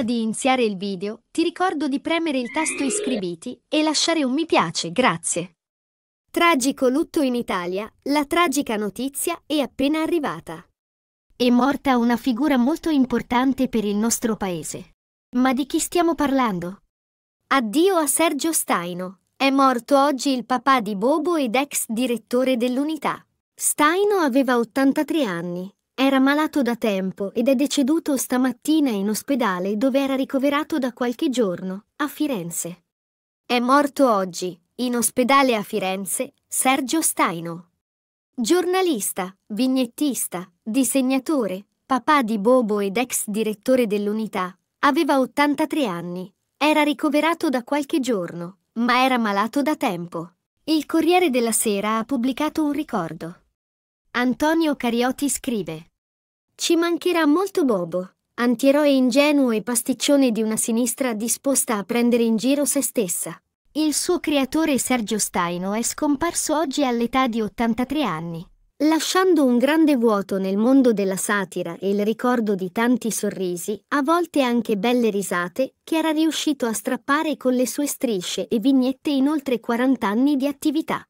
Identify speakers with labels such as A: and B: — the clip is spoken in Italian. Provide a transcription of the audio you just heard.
A: Prima di iniziare il video, ti ricordo di premere il tasto iscriviti e lasciare un mi piace, grazie. Tragico lutto in Italia, la tragica notizia è appena arrivata. È morta una figura molto importante per il nostro paese. Ma di chi stiamo parlando? Addio a Sergio Staino. È morto oggi il papà di Bobo ed ex direttore dell'unità. Staino aveva 83 anni era malato da tempo ed è deceduto stamattina in ospedale dove era ricoverato da qualche giorno, a Firenze. È morto oggi, in ospedale a Firenze, Sergio Staino. Giornalista, vignettista, disegnatore, papà di Bobo ed ex direttore dell'unità, aveva 83 anni. Era ricoverato da qualche giorno, ma era malato da tempo. Il Corriere della Sera ha pubblicato un ricordo. Antonio Cariotti scrive ci mancherà molto Bobo, antieroe ingenuo e pasticcione di una sinistra disposta a prendere in giro se stessa. Il suo creatore Sergio Staino è scomparso oggi all'età di 83 anni, lasciando un grande vuoto nel mondo della satira e il ricordo di tanti sorrisi, a volte anche belle risate, che era riuscito a strappare con le sue strisce e vignette in oltre 40 anni di attività.